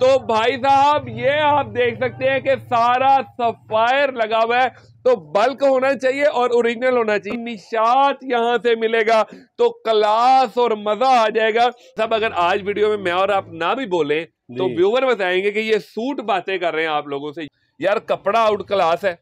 तो भाई साहब ये आप देख सकते हैं कि सारा सफायर लगा हुआ है तो बल्क होना चाहिए और ओरिजिनल होना चाहिए निशात यहाँ से मिलेगा तो क्लास और मजा आ जाएगा सब अगर आज वीडियो में मैं और आप ना भी बोले तो व्यूवर बताएंगे कि ये सूट बातें कर रहे हैं आप लोगों से यार कपड़ा आउट क्लास है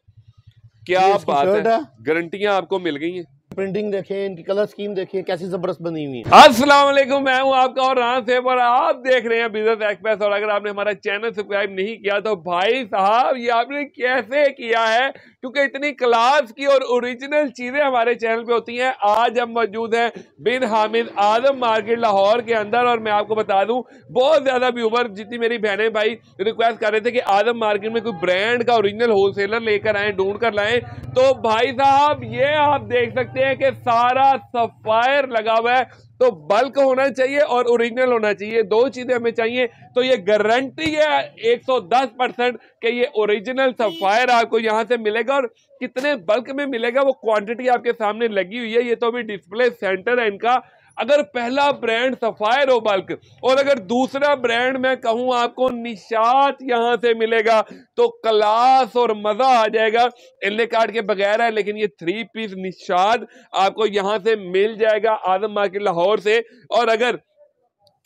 क्या बात है गारंटियां आपको मिल गई हैं प्रिंटिंग देखें इनकी कलर स्कीम देखें कैसी जबरदस्त बनी हुई है वालेकुम मैं हूँ आपका और रान से और आप देख रहे हैं बिजनेस एक्सप्रेस और अगर आपने हमारा चैनल सब्सक्राइब नहीं किया तो भाई साहब ये आपने कैसे किया है क्योंकि इतनी क्लास की और ओरिजिनल चीजें हमारे चैनल पे होती हैं आज हम मौजूद हैं बिन हामिद आजम मार्केट लाहौर के अंदर और मैं आपको बता दूं बहुत ज्यादा व्यूवर जितनी मेरी बहनें भाई रिक्वेस्ट कर रहे थे कि आजम मार्केट में कोई ब्रांड का ओरिजिनल होलसेलर लेकर आए ढूंढ कर लाए तो भाई साहब ये आप देख सकते हैं हैं कि सारा सफायर लगा हुआ है तो बल्क होना चाहिए और ओरिजिनल होना चाहिए दो चीज़ें हमें चाहिए तो ये गारंटी है 110 परसेंट कि ये ओरिजिनल सफायर आपको यहाँ से मिलेगा और कितने बल्क में मिलेगा वो क्वांटिटी आपके सामने लगी हुई है ये तो अभी डिस्प्ले सेंटर है इनका अगर पहला ब्रांड सफायर हो बल्क और अगर दूसरा ब्रांड मैं कहूँ आपको निशात यहां से मिलेगा तो क्लास और मज़ा आ जाएगा एलने कार्ड के बगैर है लेकिन ये थ्री पीस निशात आपको यहाँ से मिल जाएगा आजम मार्केट लाहौर से और अगर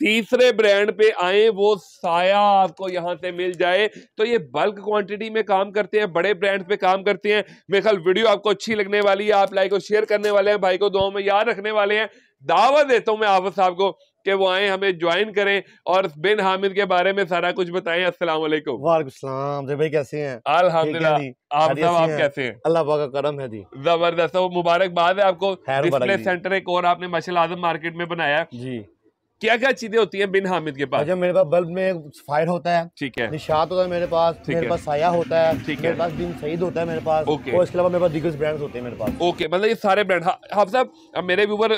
तीसरे ब्रांड पे आए वो साया आपको यहाँ से मिल जाए तो ये बल्क क्वांटिटी में काम करते हैं बड़े ब्रांड पे काम करते हैं मेरे ख्याल वीडियो आपको अच्छी लगने वाली है आप लाइक और शेयर करने वाले हैं भाई को दो में याद रखने वाले हैं दावा देता हूँ मैं आफत साहब को कि वो आए हमें ज्वाइन करें और बिन हामिद के बारे में सारा कुछ बताएं अस्सलाम वालेकुम वालेकुम भाई कैसे हैं अल्हम्दुलिल्लाह आप सब आप कैसे हैं अल्लाह का करम है जी जबरदस्त तो मुबारकबाद है आपको डिस्प्ले सेंटर एक और आपने मशल आजम मार्केट में बनाया जी क्या क्या चीजें होती हैं बिन हामिद के पास जब अच्छा, मेरे पास बल्ब में फायर होता है ठीक है निशात होता है मेरे पास मेरे पास साया होता है मेरे पास बिन सईद होता है मेरे पास ओके और इसके अलावा मेरे पास दिग्गज ब्रांड्स होते हैं मेरे पास ओके मतलब ये सारे ब्रांड हाफ साहब मेरे व्यूवर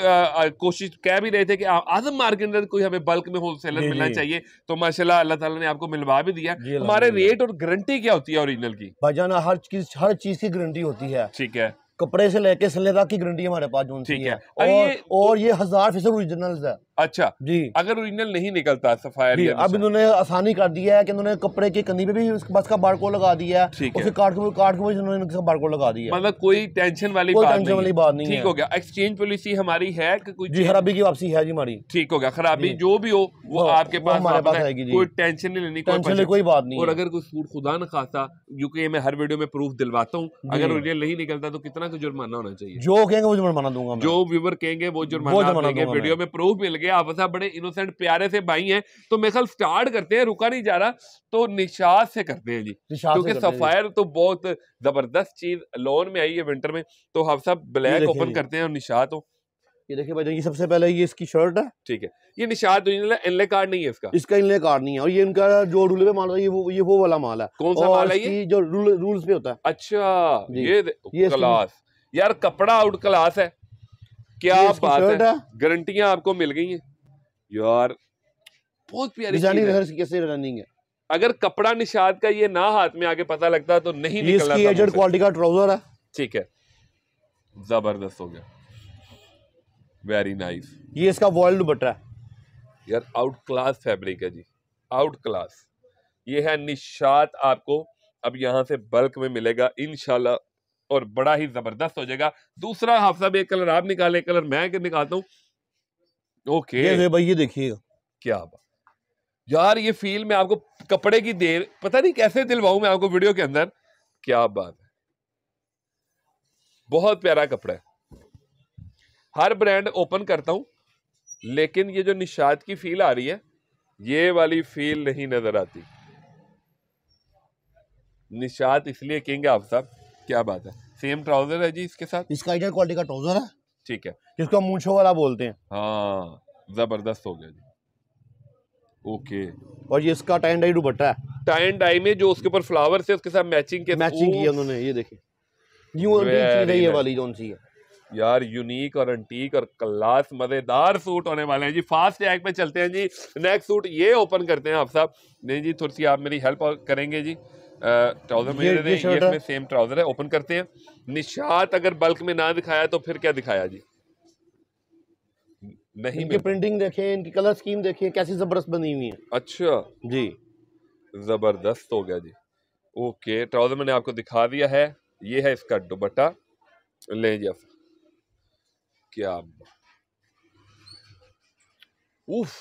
कोशिश कह भी रहे थे कि आजम मार्केट अंदर कोई हमें बल्क में होलसेलर मिलना चाहिए तो माशाल्लाह अल्लाह ताला ने आपको मिलवा भी दिया हमारे रेट और गारंटी क्या होती है ओरिजिनल की भाईजान हर चीज हर चीज की गारंटी होती है ठीक है कपड़े से लेके सले तक की गारंटी हमारे पास जो है और ये हजार फीसद ओरिजिनल है अच्छा जी अगर ओरिजिनल नहीं निकलता सफायर जी, अब इन्होंने आसानी कर दिया है कि इन्होंने कपड़े के कंधे पे भी बस का बारकोड लगा दिया है उसे कार्ड के कार्ड के इन्होंने बारकोड लगा दिया है मतलब कोई टेंशन वाली कोई टेंशन वाली बात नहीं ठीक हो गया एक्सचेंज पॉलिसी हमारी है कि कोई जी खराबी की वापसी है जी हमारी ठीक हो गया खराबी जो भी हो वो आपके पास हमारे पास आएगी कोई टेंशन नहीं लेनी टेंशन कोई बात नहीं और अगर कोई सूट खुदा न खासा यूके में हर वीडियो में प्रूफ दिलवाता हूँ अगर ओरिजिनल नहीं निकलता तो कितना जुर्माना होना चाहिए जो कहेंगे वो जुर्माना दूंगा जो व्यूवर कहेंगे वो जुर्माना वीडियो में प्रूफ मिल गया लगे आप साहब बड़े इनोसेंट प्यारे से भाई हैं तो मेरे ख्याल स्टार्ट करते हैं रुका नहीं जा रहा तो निशाद से करते हैं जी क्योंकि सफायर तो बहुत जबरदस्त चीज लोन में आई है विंटर में तो हाफ साहब ब्लैक ओपन करते हैं और निशात हो ये देखिए भाई ये सबसे पहले ये इसकी शर्ट है ठीक है ये निशात तो इनले कार्ड नहीं है इसका इसका इनले कार्ड नहीं है और ये इनका जो रूल पे माल है ये वो ये वो वाला माल है कौन सा माल है ये जो रूल रूल्स पे होता है अच्छा ये ये क्लास यार कपड़ा आउट क्लास है क्या बात है गारंटियां आपको मिल गई हैं यार बहुत प्यारी कैसे रनिंग है अगर कपड़ा निषाद का ये ना हाथ में आके पता लगता तो नहीं निकलता इसकी एजेड क्वालिटी का ट्राउजर है ठीक है जबरदस्त हो गया वेरी नाइस ये इसका वर्ल्ड बटर है यार आउट क्लास फैब्रिक है जी आउट क्लास ये है निशात आपको अब यहां से बल्क में मिलेगा इनशाला और बड़ा ही जबरदस्त हो जाएगा दूसरा हाफ साहब एक कलर आप निकाले कलर मैं के निकालता हूँ ओके भाई ये देखिए क्या बात यार ये फील में आपको कपड़े की देर पता नहीं कैसे दिलवाऊ मैं आपको वीडियो के अंदर क्या बात है बहुत प्यारा कपड़ा है हर ब्रांड ओपन करता हूं लेकिन ये जो निषाद की फील आ रही है ये वाली फील नहीं नजर आती निषाद इसलिए किंग आप साहब क्या बात है सेम ट्राउजर है जी इसके साथ इसका इधर क्वालिटी का ट्राउजर है ठीक है जिसको मूछो वाला बोलते हैं हाँ जबरदस्त हो गया जी ओके और ये इसका टाइम डाई दुपट्टा है टाइम डाई में जो उसके ऊपर फ्लावर से उसके साथ मैचिंग के मैचिंग किया उन्होंने ये देखिए न्यू ये वाली कौन सी है यार यूनिक और अंटीक और क्लास मजेदार सूट होने वाले हैं जी फास्ट टैग पे चलते हैं जी नेक्स्ट सूट ये ओपन करते हैं आप साहब नहीं जी थोड़ी सी आप मेरी हेल्प करेंगे जी ट्राउजर मुझे ये, दें ये इसमें सेम ट्राउजर है ओपन करते हैं निशात अगर बल्क में ना दिखाया तो फिर क्या दिखाया जी नहीं इनकी प्रिंटिंग देखें इनकी कलर स्कीम देखें कैसी जबरदस्त बनी हुई है अच्छा जी जबरदस्त हो गया जी ओके ट्राउजर मैंने आपको दिखा दिया है ये है इसका दुपट्टा ले जी क्या उफ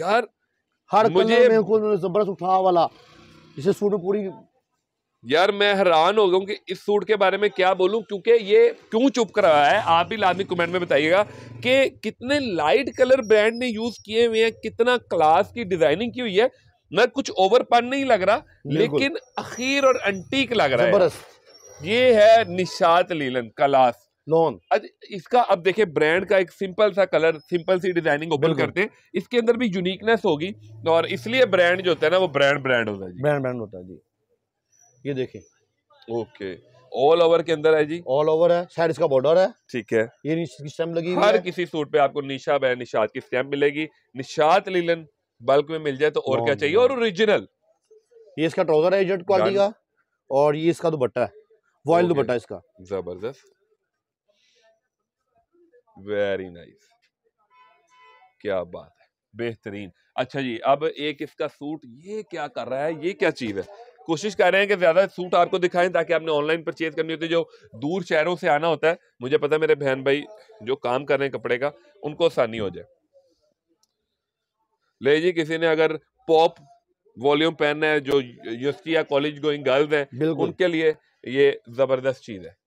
यार हर मुझे में जबरदस्त उठा वाला इसे सूट में पूरी यार मैं हैरान हो गया हूँ कि इस सूट के बारे में क्या बोलूं क्योंकि ये क्यों चुप कर रहा है आप भी लाजमी कमेंट में बताइएगा कि कितने लाइट कलर ब्रांड ने यूज़ किए हुए हैं कितना क्लास की डिजाइनिंग की हुई है मैं कुछ ओवरपन नहीं लग रहा लेकिन अखीर और अंटीक लग रहा है ये है निशात लीलन कलास लॉन इसका अब देखिए ब्रांड का एक सिंपल सा कलर सिंपल सी डिजाइनिंग ओपन करते हैं इसके अंदर भी यूनिकनेस होगी और इसलिए ब्रांड जो होता है ना वो ब्रांड ब्रांड होता है जी ब्रांड ब्रांड होता है जी ये देखिए ओके ऑल ओवर के अंदर है जी ऑल ओवर है शायद इसका बॉर्डर है ठीक है ये स्टैम्प लगी हर किसी सूट पे आपको निशा बै निशाद की स्टैम्प मिलेगी निशात लीलन बल्क में मिल जाए तो और क्या चाहिए और ओरिजिनल ये इसका ट्राउजर है एजेंट क्वालिटी का और ये इसका दुपट्टा है वॉयल दुपट्टा इसका जबरदस्त वेरी नाइस क्या बात है बेहतरीन अच्छा जी अब एक इसका सूट ये क्या कर रहा है ये क्या चीज है कोशिश कर रहे हैं कि ज्यादा सूट आपको दिखाएं ताकि आपने ऑनलाइन परचेज करनी होती है जो दूर शहरों से आना होता है मुझे पता है मेरे बहन भाई जो काम कर रहे हैं कपड़े का उनको आसानी हो जाए ले जी किसी ने अगर पॉप वॉल्यूम पहनना है जो यूनिवर्सिटी या कॉलेज गोइंग गर्ल्स हैं उनके लिए ये जबरदस्त चीज है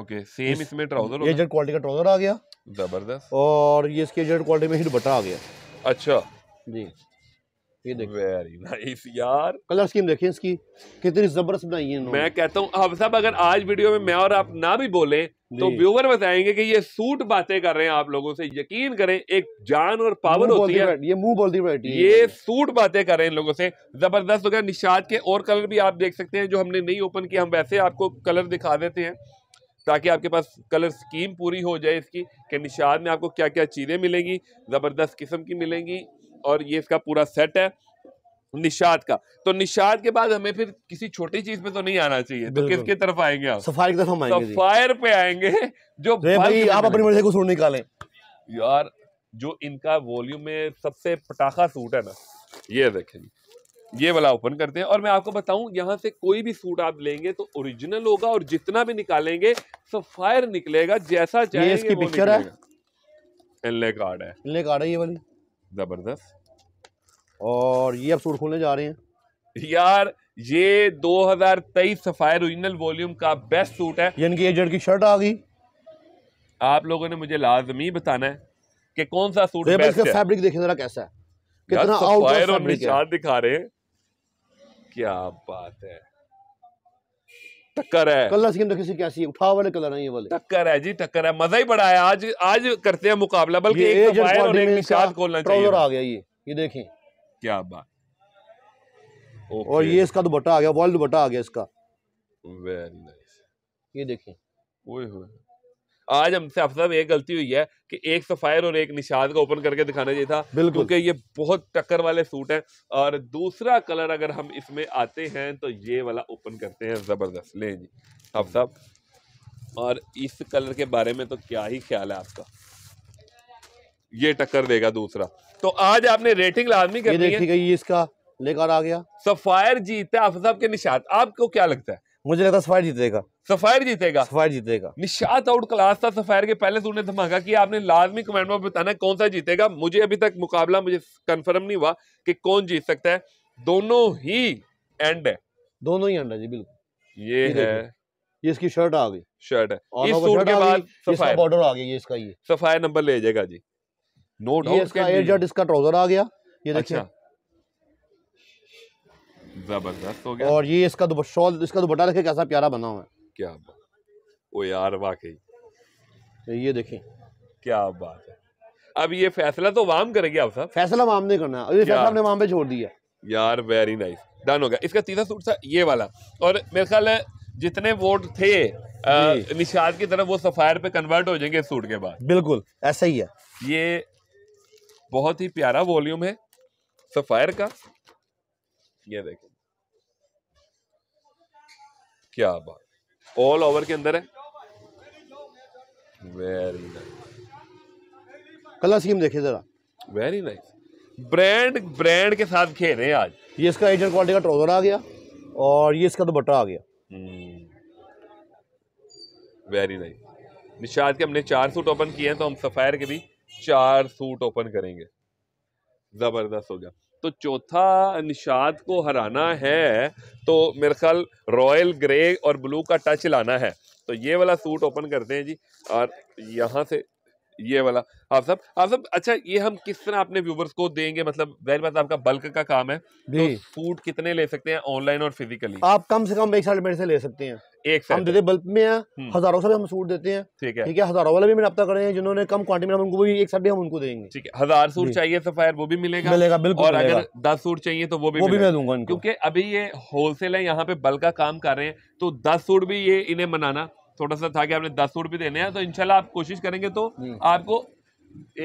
ओके सेम इसमें ट्राउजर ये जेड क्वालिटी का ट्राउजर आ गया जबरदस्त और ये इसके जेड क्वालिटी में ही दुपट्टा आ गया अच्छा जी ये देखो वेरी नाइस यार कलर स्कीम देखिए इसकी कितनी जबरदस्त बनाई है मैं कहता हूं अब साहब अगर आज वीडियो में मैं और आप ना भी बोले तो व्यूवर बताएंगे कि ये सूट बातें कर रहे हैं आप लोगों से यकीन करें एक जान और पावर होती है ये मुंह बोलती बैठी ये सूट बातें कर रहे हैं इन लोगों से जबरदस्त हो गया निशाद के और कलर भी आप देख सकते हैं जो हमने नहीं ओपन किया हम वैसे आपको कलर दिखा देते हैं ताकि आपके पास कलर स्कीम पूरी हो जाए इसकी कि निशाद में आपको क्या क्या चीज़ें मिलेंगी ज़बरदस्त किस्म की मिलेंगी और ये इसका पूरा सेट है निषाद का तो निषाद के बाद हमें फिर किसी छोटी चीज पे तो नहीं आना चाहिए तो किसके तरफ आएंगे आप सफायर की तरफ हम आएंगे सफायर पे आएंगे जो भाई आप अपनी मर्जी को सूट निकालें यार जो इनका वॉल्यूम में सबसे पटाखा सूट है ना ये देखेंगे ये वाला ओपन करते हैं और मैं आपको बताऊं यहाँ से कोई भी सूट आप लेंगे तो ओरिजिनल होगा और जितना भी निकालेंगे सो फायर निकलेगा जैसा चाहिए इसकी पिक्चर है एनले कार्ड है एनले कार्ड है ये वाली जबरदस्त और ये अब सूट खोलने जा रहे हैं यार ये 2023 सफायर ओरिजिनल वॉल्यूम का बेस्ट सूट है यानी कि एजेंट की शर्ट आ गई आप लोगों ने मुझे लाजमी बताना है कि कौन सा तो सूट बेस्ट है फैब्रिक देखिए जरा कैसा है कितना आउट दिखा रहे हैं क्या बात है टक्कर है कलर स्कीम तो किसी कैसी है उठाव वाले कलर नहीं है वाले टक्कर है जी टक्कर है मजा ही बड़ा है आज आज करते हैं मुकाबला बल्कि एक तो फायर और एक निशाद खोलना चाहिए आ गया ये ये देखें क्या बात ओके और ये इसका दुपट्टा आ गया वॉल दुपट्टा आ गया इसका वेरी नाइस ये देखें ओए होए आज हमसे अफसर में एक गलती हुई है कि एक सफ़ायर तो और एक निशाद का ओपन करके दिखाना चाहिए था क्योंकि ये बहुत टक्कर वाले सूट हैं और दूसरा कलर अगर हम इसमें आते हैं तो ये वाला ओपन करते हैं ज़बरदस्त ले जी अफसर हम्म। और इस कलर के बारे में तो क्या ही ख्याल है आपका ये टक्कर देगा दूसरा तो आज आपने रेटिंग लाजमी कर इसका लेकर आ गया सफायर जीतता है के निशाद आपको क्या लगता है मुझे लगता है सफायर जीतेगा सफायर जीतेगा सफायर जीतेगा निशात आउट क्लास था सफायर के पहले से उन्हें धमाका किया आपने लाजमी कमेंट में बताना कौन सा जीतेगा मुझे अभी तक मुकाबला मुझे कंफर्म नहीं हुआ कि कौन जीत सकता है दोनों ही एंड है दोनों ही एंड है जी बिल्कुल ये है ये इसकी शर्ट आ गई शर्ट है इस सूट के बाद सफायर बॉर्डर आ गया ये इसका ये सफायर नंबर ले जाएगा जी नो डाउट इसका एयर इसका ट्राउजर आ गया ये देखिए अच्छा। जबरदस्त हो गया और ये इसका दुपट्टा इसका दुपट्टा देखिए कैसा प्यारा बना हुआ है क्या बात ओ यार वाकई तो ये देखें क्या बात है अब ये फैसला तो वाम करेगी आप साहब फैसला वाम ने करना और फैसला हमने वाम पे छोड़ दिया यार वेरी नाइस डन हो गया इसका तीसरा सूट था ये वाला और मेरे ख्याल है जितने वोट थे निशाद की तरफ वो सफायर पे कन्वर्ट हो जाएंगे सूट के बाद बिल्कुल ऐसा ही है ये बहुत ही प्यारा वॉल्यूम है सफायर का ये देखें क्या बात ऑल ओवर के अंदर है वेरी नाइस कलर स्कीम देखिए जरा वेरी नाइस ब्रांड ब्रांड के साथ खेल रहे हैं आज ये इसका एजेंट क्वालिटी का ट्राउजर आ गया और ये इसका दुपट्टा आ गया वेरी नाइस निशाद के हमने चार सूट ओपन किए हैं तो हम सफायर के भी चार सूट ओपन करेंगे जबरदस्त हो गया तो चौथा निषाद को हराना है तो मेरे ख्याल रॉयल ग्रे और ब्लू का टच लाना है तो ये वाला सूट ओपन करते हैं जी और यहाँ से ये वाला आप सब आप सब अच्छा ये हम किस तरह अपने व्यूवर्स को देंगे मतलब वेरी बात आपका बल्क का काम है तो सूट कितने ले सकते हैं ऑनलाइन और फिजिकली आप कम से कम एक साल मेरे से ले सकते हैं एक हम देते बल्ब में है हम्म। हजारों से हम सूट देते हैं ठीक है ठीक है हजारों वाले भी मैंने रब्ता करे हैं जिन्होंने कम क्वांटिटी में हम उनको भी एक साथ हम उनको देंगे ठीक है हजार सूट चाहिए सफायर तो वो भी मिलेगा मिलेगा बिल्कुल और अगर दस सूट चाहिए तो वो भी मैं दूंगा क्योंकि अभी ये होलसेल है यहाँ पे बल का काम कर रहे हैं तो दस सूट भी ये इन्हें मनाना थोड़ा सा था कि आपने दस सूट भी देने हैं तो इनशाला आप कोशिश करेंगे तो हम्म। आपको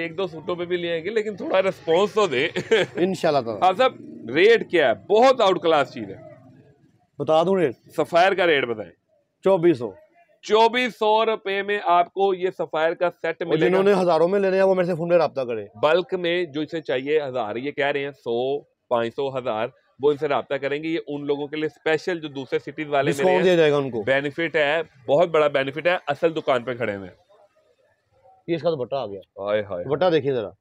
एक दो सूटों पे भी ले आएंगे लेकिन थोड़ा रिस्पॉन्स तो दे इनशाला हाँ सब रेट क्या है बहुत आउट क्लास चीज़ है बता दूं रेट सफायर का रेट बताएं चौबीस सौ चौबीस सौ रुपए में आपको ये सफायर का सेट मिलेगा जिन्होंने हजारों में लेने हैं वो मेरे से फोन में रहा करें बल्क में जो इसे चाहिए हजार ये कह रहे हैं सौ पाँच सौ हजार वो इनसे रहा करेंगे ये उन लोगों के लिए स्पेशल जो दूसरे सिटीज वाले दिया जाएगा उनको बेनिफिट है बहुत बड़ा बेनिफिट है असल दुकान पे खड़े हुए ये इसका तो बट्टा आ गया हाय हाय बट्टा देखिए जरा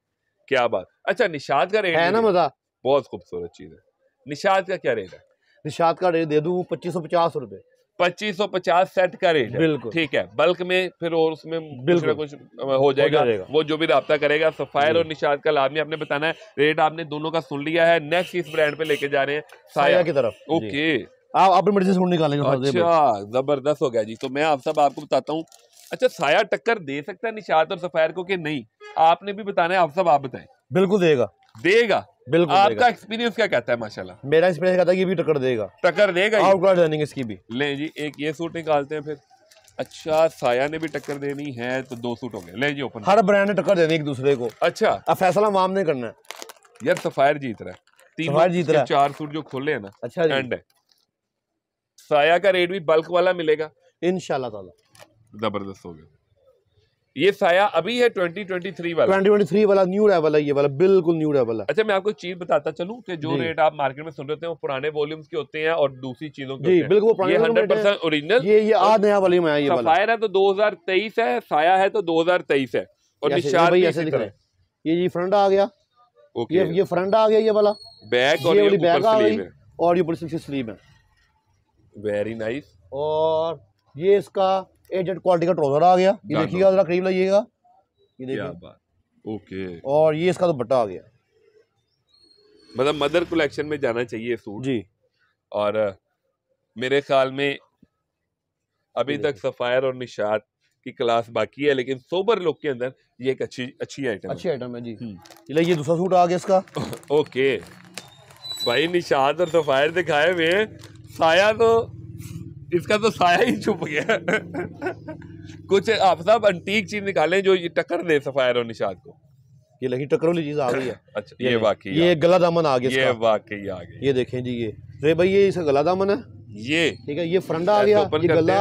क्या बात अच्छा निषाद का रेट है ना मजा बहुत खूबसूरत चीज है निषाद का क्या रेट है निषाद का रेट दे दू पच्चीस सौ पचास रुपये पच्चीस सौ पचास सेट का रेट बिल्कुल ठीक है बल्क में फिर और उसमें कुछ ना कुछ हो जाएगा, वो जो भी रहा करेगा सफायर और निशाद का लाभ आपने बताना है रेट आपने दोनों का सुन लिया है नेक्स्ट इस ब्रांड पे लेके जा रहे हैं साया की तरफ ओके आप अपनी मर्जी सुन निकालेंगे अच्छा जबरदस्त हो गया जी तो मैं आप सब आपको बताता हूँ अच्छा साया टक्कर दे सकता है निशाद और सफायर को कि नहीं आपने भी बताना है आप सब आप बताए बिल्कुल देगा देगा बिल्कुल आपका एक्सपीरियंस क्या कहता है माशाल्लाह मेरा एक्सपीरियंस कहता है कि भी टक्कर देगा टक्कर देगा आउटलाइट रनिंग इसकी भी ले जी एक ये सूट निकालते हैं फिर अच्छा साया ने भी टक्कर देनी है तो दो सूट हो गए ले जी ओपन हर ब्रांड ने टक्कर देनी एक दूसरे को अच्छा अब फैसला वाम ने करना है यार सफायर जीत रहा है तीन जीत रहा है चार सूट जो खोले है ना अच्छा एंड है साया का रेट भी बल्क वाला मिलेगा इनशाला जबरदस्त हो गया ये साया अभी है 2023 वाला 2023 वाला न्यू लेवल है ये वाला बिल्कुल न्यू लेवल है अच्छा मैं आपको चीज बताता चलूं कि जो रेट आप मार्केट में सुन रहे थे वो पुराने वॉल्यूम्स के होते हैं और दूसरी चीजों के बिल्कुल वो पुराने हंड्रेड परसेंट ओरिजिनल ये ये आज नया वाली वॉल्यूम है ये अच्छा, सफायर है तो 2023 है साया है तो 2023 है और निशान ऐसे दिख रहे ये जी फ्रंट आ गया ये ये फ्रंट आ गया ये वाला बैक और ये बैक आ गई और ये बड़ी स्लीव है वेरी नाइस और ये इसका एजेड क्वालिटी का ट्रोजर आ गया ये देखिएगा जरा करीब लाइएगा ये देखिए ओके और ये इसका तो बट्टा आ गया मतलब मदर कलेक्शन में जाना चाहिए सूट जी और मेरे ख्याल में अभी तक सफ़ायर और निशात की क्लास बाकी है लेकिन सोबर लोग के अंदर ये एक अच्छी अच्छी आइटम अच्छी आइटम है जी हम्म। ये दूसरा सूट आ गया इसका ओके भाई निशात और सफ़ायर दिखाए हुए साया तो इसका तो साया ही छुप गया कुछ आप साहब अंटीक चीज निकालें जो ये टक्कर दे सफायर और निशाद को ये लगी टक्कर वाली चीज आ गई है अच्छा ये बाकी ये गला दामन आ गया ये वाकई आ गया ये देखे जी ये रे तो भाई ये इसका गला दामन है ये ठीक है ये फ्रंडा आ गया ये गला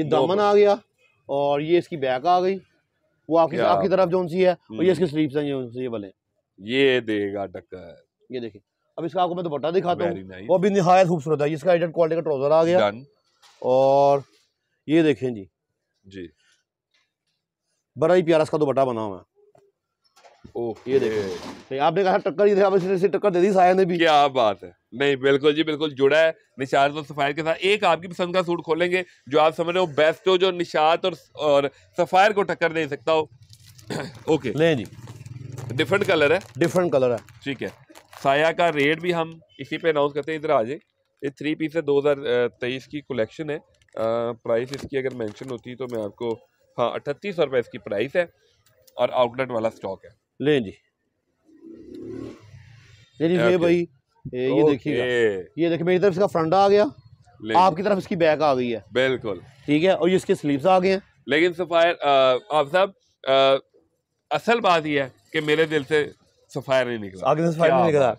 ये दामन आ गया और ये इसकी बैक आ गई वो आपकी आपकी तरफ जोन सी है और ये हम्म। इसकी स्लीव हैं ये वाले ये देगा टक्कर ये देखिए अब इसका आपको मैं दुपट्टा दिखाता हूँ वो भी निहायत खूबसूरत है इसका एडेड क्वालिटी का ट्राउजर आ गया और ये देखें जी जी बड़ा ही प्यारा इसका दुपट्टा बना हुआ है ओके ये नहीं तो आपने कहा टक्कर ही आप इसने टक्कर दे दी साया ने भी क्या बात है नहीं बिल्कुल जी बिल्कुल जुड़ा है निशात और सफायर के साथ एक आपकी पसंद का सूट खोलेंगे जो आप समझ रहे हो बेस्ट हो जो निशात और और सफायर को टक्कर दे सकता हो ओके नहीं जी डिफरेंट कलर है डिफरेंट कलर है ठीक है साया का रेट भी हम इसी पे अनाउंस करते हैं इधर आ जाए ये थ्री पीस है दो हज़ार तेईस की कलेक्शन है प्राइस इसकी अगर मेंशन होती तो मैं आपको हाँ अठतीस सौ रुपये इसकी प्राइस है और आउटलेट वाला स्टॉक है ले जी ले जी ये भाई ये देखिए ये देखिए मेरी तरफ इसका फ्रंट आ गया आपकी तरफ इसकी बैक आ गई है बिल्कुल ठीक है और ये इसके स्लीव्स आ गए हैं लेकिन सफ़ायर आप साहब असल बात यह है कि मेरे दिल से सफ़ायर नहीं निकला आगे से सफ़ायर नहीं निकला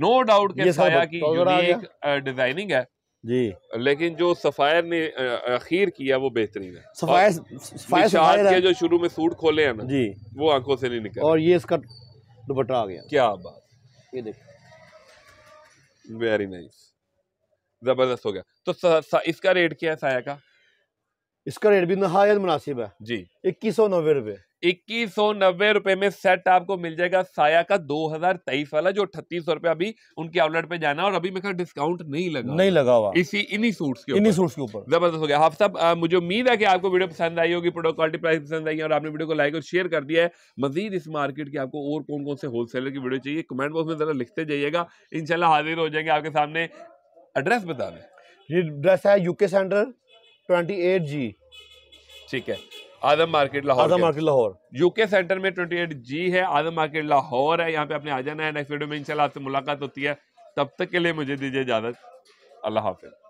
नो डाउट कि साया की यूनिक डिजाइनिंग uh, है जी लेकिन जो सफायर ने uh, अखीर किया वो बेहतरीन है सफायर सफायर सफायर के जो शुरू में सूट खोले हैं ना जी वो आंखों से नहीं निकले और ये इसका दुपट्टा आ गया क्या बात ये देखो वेरी नाइस जबरदस्त हो गया तो सा, सा, इसका रेट क्या है साया का इसका रेट भी नहायत मुनासिब है जी इक्कीस सौ नब्बे रुपये इक्कीस नब्बे रुपए में सेट आपको मिल जाएगा साया का 2023 वाला जो अठतीस सौ रुपए अभी उनके आउटलेट पे जाना और अभी मेरे डिस्काउंट नहीं लगा नहीं लगा हुआ इसी इन्हीं सूट्स के इन्हीं सूट्स के ऊपर जबरदस्त हो गया आप सब आ, मुझे उम्मीद है कि आपको वीडियो पसंद आई होगी प्रोडक्ट क्वालिटी प्राइस पसंद आई और आपने वीडियो को लाइक और शेयर कर दिया है मजीद इस मार्केट की आपको और कौन कौन से होलसेलर की वीडियो चाहिए कमेंट बॉक्स में जरा लिखते जाइएगा इनशाला हाजिर हो जाएंगे आपके सामने एड्रेस बता दें ये एड्रेस है यूके सेंटर ट्वेंटी जी ठीक है Azam market Lahore Azam market Lahore UK centre में ट्वेंटी एट जी है आजम मार्केट लाहौर है यहाँ पे आपने आ जाना है नेक्स्ट वीडियो में इंशाल्लाह आपसे मुलाकात होती है तब तक के लिए मुझे दीजिए इजाज़त अल्लाह हाफिज़